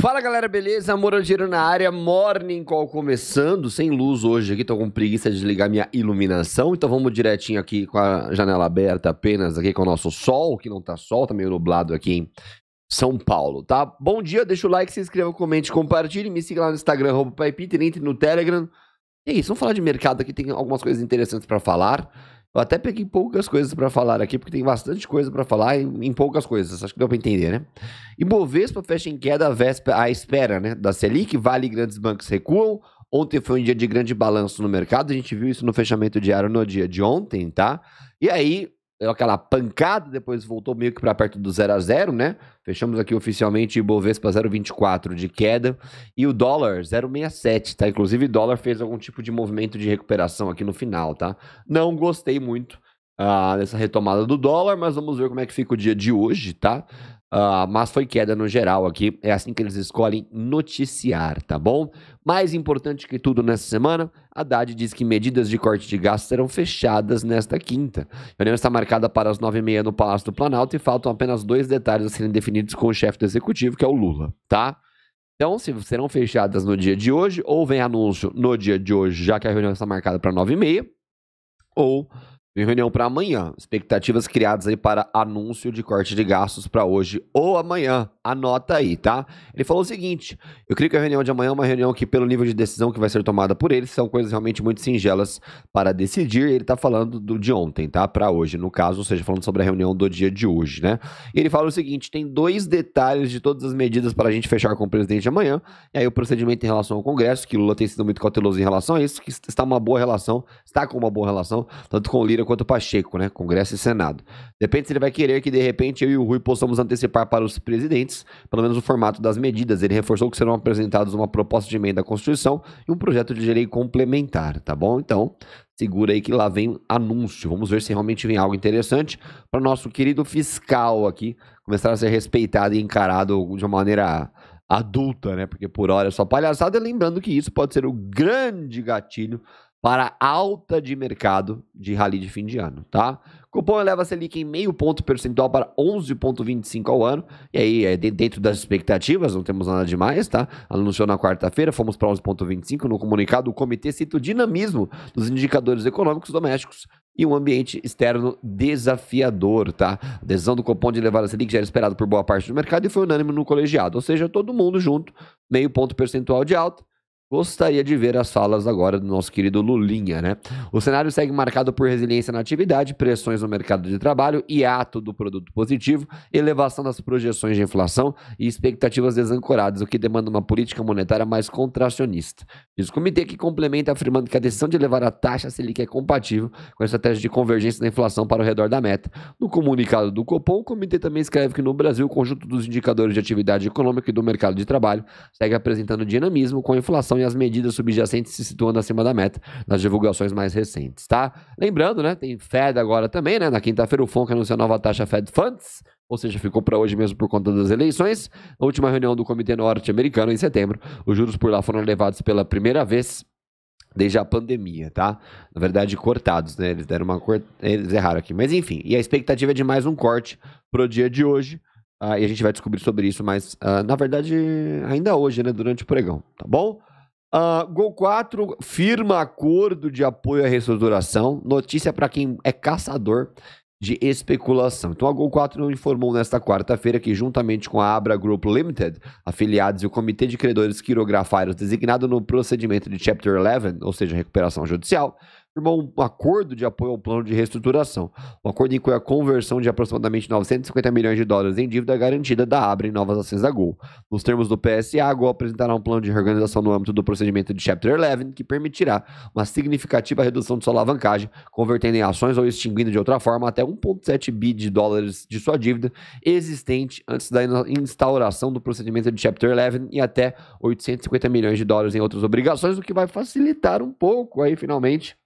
Fala galera, beleza? Morandeiro na área, Morning Call começando, sem luz hoje aqui, tô com preguiça de desligar minha iluminação, então vamos direitinho aqui com a janela aberta apenas aqui com o nosso sol, que não tá sol, tá meio nublado aqui em São Paulo, tá? Bom dia, deixa o like, se inscreva, comente, compartilhe, me siga lá no Instagram, arroba Peter, entre no Telegram. E é isso, vamos falar de mercado aqui, tem algumas coisas interessantes para falar. Eu até peguei poucas coisas para falar aqui, porque tem bastante coisa para falar em, em, poucas coisas. Acho que deu para entender, né? Ibovespa fecha em queda à, véspera, à espera né? da Selic, vale grandes bancos recuam. Ontem foi um dia de grande balanço no mercado, a gente viu isso no fechamento diário no dia de ontem, tá? E aí, deu aquela pancada, depois voltou meio que para perto do 0 a 0, né? Fechamos aqui oficialmente Bovespa 0,24 de queda e o dólar 0,67, tá? Inclusive o dólar fez algum tipo de movimento de recuperação aqui no final, tá? Não gostei muito ah, nessa retomada do dólar, mas vamos ver como é que fica o dia de hoje, tá? Ah, mas foi queda no geral aqui, é assim que eles escolhem noticiar, tá bom? Mais importante que tudo nessa semana, Haddad diz que medidas de corte de gastos serão fechadas nesta quinta. A reunião está marcada para as nove e meia no Palácio do Planalto e faltam apenas dois detalhes a serem definidos com o chefe do executivo, que é o Lula, tá? Então, se serão fechadas no dia de hoje, ou vem anúncio no dia de hoje, já que a reunião está marcada para 9h30, ou reunião para amanhã. Expectativas criadas aí para anúncio de corte de gastos para hoje ou amanhã. Anota aí, tá? Ele falou o seguinte: eu creio que a reunião de amanhã é uma reunião que, pelo nível de decisão que vai ser tomada por eles, são coisas realmente muito singelas para decidir. Ele tá falando do de ontem, tá? Para hoje, no caso, ou seja, falando sobre a reunião do dia de hoje, né? E ele fala o seguinte: tem dois detalhes de todas as medidas para a gente fechar com o presidente amanhã. E aí o procedimento em relação ao Congresso, que Lula tem sido muito cauteloso em relação a isso, que está uma boa relação, está com uma boa relação, tanto com o Lira quanto o Pacheco, né? Congresso e Senado. Depende se ele vai querer que, de repente, eu e o Rui possamos antecipar para os presidentes, pelo menos o formato das medidas. Ele reforçou que serão apresentados uma proposta de emenda à Constituição e um projeto de lei complementar, tá bom? Então, segura aí que lá vem anúncio. Vamos ver se realmente vem algo interessante para o nosso querido fiscal aqui começar a ser respeitado e encarado de uma maneira adulta, né? Porque por hora é só palhaçada. Lembrando que isso pode ser o grande gatilho para alta de mercado de rally de fim de ano, tá? Cupom eleva a Selic em meio ponto percentual para 11,25 ao ano. E aí, é dentro das expectativas, não temos nada demais, tá? Anunciou na quarta-feira, fomos para 11,25. No comunicado, o comitê cita o dinamismo dos indicadores econômicos domésticos e um ambiente externo desafiador, tá? A decisão do Copom de levar a Selic já era esperado por boa parte do mercado e foi unânime no colegiado, ou seja, todo mundo junto, meio ponto percentual de alta, Gostaria de ver as falas agora do nosso querido Lulinha, né? O cenário segue marcado por resiliência na atividade, pressões no mercado de trabalho, e ato do produto positivo, elevação das projeções de inflação e expectativas desancoradas, o que demanda uma política monetária mais contracionista. Diz o comitê que complementa afirmando que a decisão de levar a taxa Selic é compatível com a estratégia de convergência da inflação para o redor da meta. No comunicado do Copom, o comitê também escreve que no Brasil o conjunto dos indicadores de atividade econômica e do mercado de trabalho segue apresentando dinamismo com a inflação e as medidas subjacentes se situando acima da meta nas divulgações mais recentes, tá? Lembrando, né, tem Fed agora também, né, na quinta-feira o FONC anunciou a nova taxa Fed Funds, ou seja, ficou para hoje mesmo por conta das eleições. Na última reunião do Comitê Norte-Americano, em setembro, os juros por lá foram levados pela primeira vez desde a pandemia, tá? Na verdade, cortados, né? Eles deram uma cort... eles erraram aqui. Mas enfim, e a expectativa é de mais um corte pro dia de hoje. Uh, e a gente vai descobrir sobre isso mas ah, na verdade, ainda hoje, né? Durante o pregão, tá bom? Uh, Gol 4 firma acordo de apoio à reestruturação. Notícia para quem é caçador de especulação. Então a Gol4 informou nesta quarta-feira que, juntamente com a Abra Group Limited, afiliados e o Comitê de Credores Quirografaram designado no procedimento de Chapter 11, ou seja, recuperação judicial, firmou um acordo de apoio ao plano de reestruturação. O acordo inclui a conversão de aproximadamente 950 milhões de dólares em dívida garantida da Abra em novas ações da Gol. Nos termos do PSA, a Gol apresentará um plano de reorganização no âmbito do procedimento de Chapter 11, que permitirá uma significativa redução de sua alavancagem, convertendo em ações ou extinguindo de outra forma até 1,7 bi de dólares de sua dívida existente antes da instauração do procedimento de Chapter 11 e até 850 milhões de dólares em outras obrigações, o que vai facilitar um pouco aí, finalmente,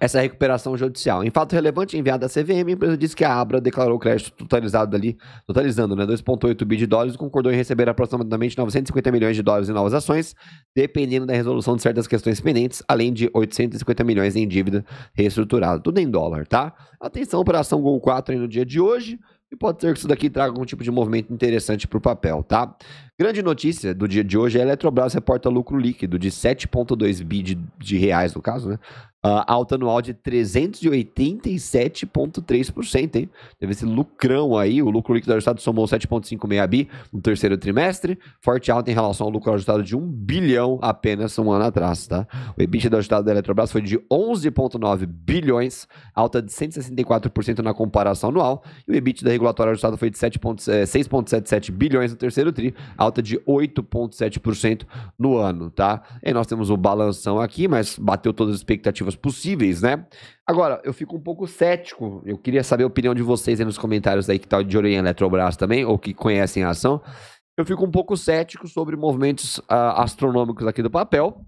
essa recuperação judicial. Em fato relevante enviado à CVM, a empresa disse que a Abra declarou crédito totalizado ali, totalizando né, 2,8 bilhões de dólares e concordou em receber aproximadamente 950 milhões de dólares em novas ações, dependendo da resolução de certas questões pendentes, além de 850 milhões em dívida reestruturada. Tudo em dólar, tá? Atenção, operação Gol 4 aí no dia de hoje. E pode ser que isso daqui traga algum tipo de movimento interessante para o papel, tá? Grande notícia do dia de hoje é a Eletrobras reporta lucro líquido de 7,2 bi de, de, reais, no caso, né? Uh, alta anual de 387,3%, hein? Teve esse lucrão aí, o lucro líquido ajustado somou 7,56 bi no terceiro trimestre, forte alta em relação ao lucro ajustado de 1 bilhão apenas um ano atrás, tá? O EBITDA ajustado da Eletrobras foi de 11,9 bilhões, alta de 164% na comparação anual, e o EBITDA regulatório ajustado foi de 6,77 eh, bilhões no terceiro tri, alta de 8,7% no ano, tá? E nós temos o balanção aqui, mas bateu todas as expectativas possíveis, né? Agora, eu fico um pouco cético, eu queria saber a opinião de vocês aí nos comentários aí que tá de olho em Eletrobras também, ou que conhecem a ação. Eu fico um pouco cético sobre movimentos uh, astronômicos aqui do papel,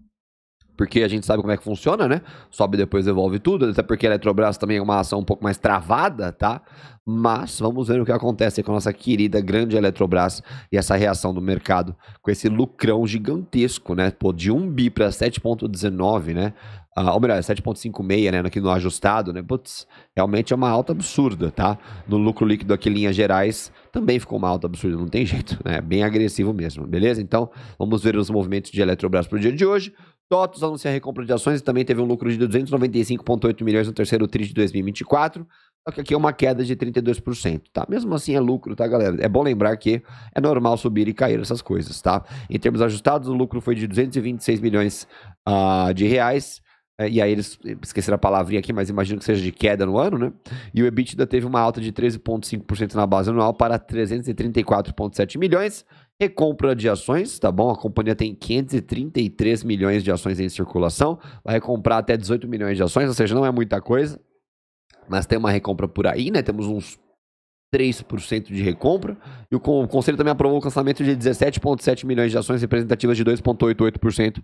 porque a gente sabe como é que funciona, né? Sobe depois devolve tudo, até porque a Eletrobras também é uma ação um pouco mais travada, tá? Mas vamos ver o que acontece com a nossa querida grande Eletrobras e essa reação do mercado com esse lucrão gigantesco, né? Pô, de 1 bi para 7,19, né? Ah, ou melhor, 7,56, é né? Aqui no ajustado, né? Putz, realmente é uma alta absurda, tá? No lucro líquido aqui em Linhas Gerais também ficou uma alta absurda, não tem jeito, né? É bem agressivo mesmo, beleza? Então, vamos ver os movimentos de Eletrobras para o dia de hoje. TOTOS anuncia a recompra de ações e também teve um lucro de 295,8 milhões no terceiro trimestre de 2024. Só que aqui é uma queda de 32%, tá? Mesmo assim é lucro, tá, galera? É bom lembrar que é normal subir e cair essas coisas, tá? Em termos ajustados, o lucro foi de 226 milhões uh, de reais. Eh, e aí eles eh, esqueceram a palavrinha aqui, mas imagino que seja de queda no ano, né? E o EBITDA teve uma alta de 13,5% na base anual para 334,7 milhões. Recompra de ações, tá bom? A companhia tem 533 milhões de ações em circulação, vai recomprar até 18 milhões de ações, ou seja, não é muita coisa, mas tem uma recompra por aí, né? Temos uns 3% de recompra. E o conselho também aprovou o cancelamento de 17,7 milhões de ações representativas de 2,88%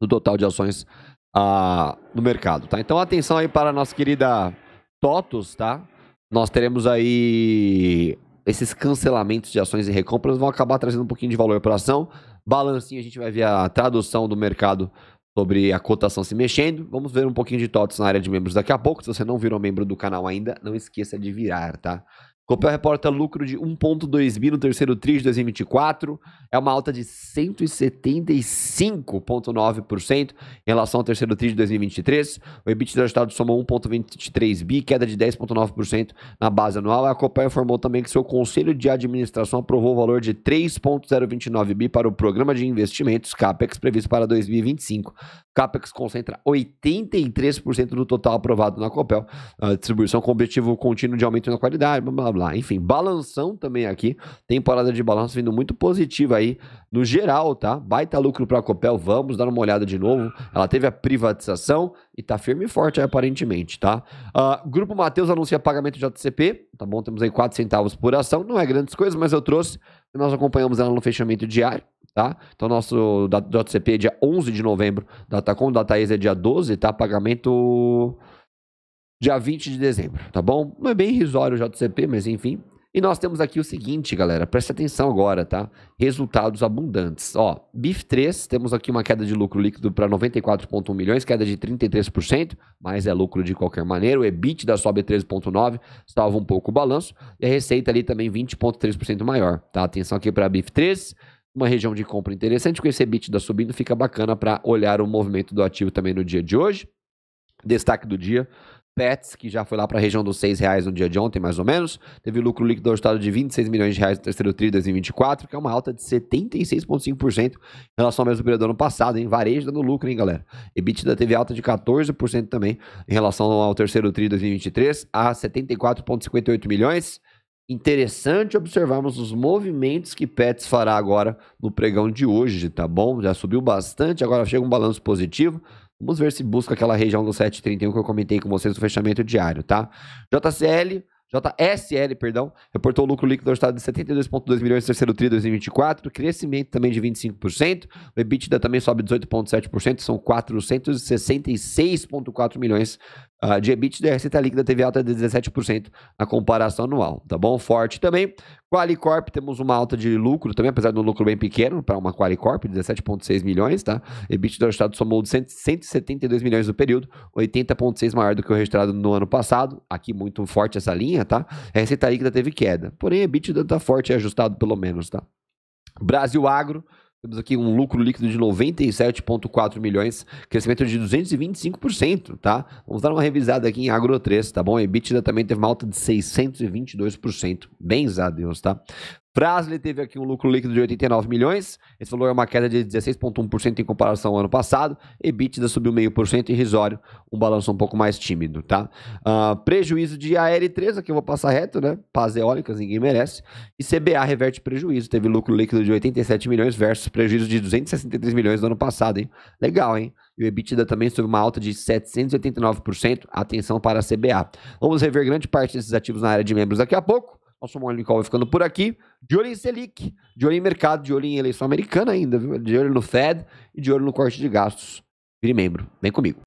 do total de ações ah, no mercado, tá? Então atenção aí para a nossa querida TOTUS, tá? Nós teremos aí esses cancelamentos de ações e recompras vão acabar trazendo um pouquinho de valor para a ação. Balancinho, a gente vai ver a tradução do mercado sobre a cotação se mexendo. Vamos ver um pouquinho de totos na área de membros daqui a pouco. Se você não virou membro do canal ainda, não esqueça de virar, tá? Copel reporta lucro de 1,2 bi no terceiro TRI de 2024, é uma alta de 175,9% em relação ao terceiro TRI de 2023. O EBITDA ajustado soma 1,23 bi, queda de 10,9% na base anual. A Copel informou também que seu conselho de administração aprovou o valor de 3,029 bi para o programa de investimentos CAPEX previsto para 2025, CAPEX concentra 83% do total aprovado na COPEL, distribuição com objetivo contínuo de aumento na qualidade, blá blá blá. Enfim, balanção também aqui, temporada de balanço vindo muito positiva aí, no geral, tá? Baita lucro para a COPEL, vamos dar uma olhada de novo. Ela teve a privatização e tá firme e forte aí, aparentemente, tá? Uh, Grupo Matheus anuncia pagamento de JCP, tá bom? Temos aí 4 centavos por ação, não é grandes coisas, mas eu trouxe, nós acompanhamos ela no fechamento diário. Tá? Então, nosso JCP é dia 11 de novembro, Datacom, Dataex é dia 12, tá? Pagamento dia 20 de dezembro, tá bom? Não é bem irrisório o JCP, mas enfim. E nós temos aqui o seguinte, galera, preste atenção agora, tá? Resultados abundantes. Ó, BIF3, temos aqui uma queda de lucro líquido para 94,1 milhões, queda de 33%, mas é lucro de qualquer maneira. O EBIT da sobe 13,9%, salva um pouco o balanço. E a receita ali também 20,3% maior, tá? Atenção aqui para BIF3 uma região de compra interessante, com esse EBITDA subindo, fica bacana para olhar o movimento do ativo também no dia de hoje. Destaque do dia, Pets, que já foi lá para a região dos 6 reais no dia de ontem, mais ou menos. Teve lucro líquido ajustado de 26 milhões de reais no terceiro TRI de 2024, que é uma alta de 76,5% em relação ao mesmo período do ano passado, hein? Varejo dando lucro, hein, galera? EBITDA teve alta de 14% também em relação ao terceiro TRI de 2023, a 74,58 milhões interessante observarmos os movimentos que Pets fará agora no pregão de hoje, tá bom? Já subiu bastante, agora chega um balanço positivo. Vamos ver se busca aquela região do 731 que eu comentei com vocês no fechamento diário, tá? JCL, JSL, perdão, reportou lucro líquido do estado de 72,2 milhões no terceiro TRI 2024, crescimento também de 25%, o EBITDA também sobe 18,7%, são 466,4 milhões Uh, de EBITDA, a receita líquida teve alta de 17% na comparação anual, tá bom? Forte também. Qualicorp, temos uma alta de lucro também, apesar de um lucro bem pequeno para uma Qualicorp, 17,6 milhões, tá? EBITDA do resultado somou 172 milhões no período, 80,6 maior do que o registrado no ano passado. Aqui muito forte essa linha, tá? tá a receita líquida teve queda, porém a EBITDA tá forte e ajustado pelo menos, tá? Brasil Agro, temos aqui um lucro líquido de 97,4 milhões, crescimento de 225%, tá? Vamos dar uma revisada aqui em Agro 3, tá bom? A EBITDA também teve uma alta de 622%, bem a Deus, tá? Frasley teve aqui um lucro líquido de 89 milhões, esse valor é uma queda de 16,1% em comparação ao ano passado, EBITDA subiu 0,5% irrisório, um balanço um pouco mais tímido, tá? Uh, prejuízo de ar 3 aqui eu vou passar reto, né? Paz eólicas, ninguém merece, e CBA reverte prejuízo, teve lucro líquido de 87 milhões versus prejuízo de 263 milhões no ano passado, hein? Legal, hein? e o EBITDA também sob uma alta de 789%. Atenção para a CBA. Vamos rever grande parte desses ativos na área de membros daqui a pouco. Nosso Mônico vai ficando por aqui. De olho em Selic, de olho em mercado, de olho em eleição americana ainda, viu? De olho no Fed e de olho no corte de gastos. Vire membro. Vem comigo.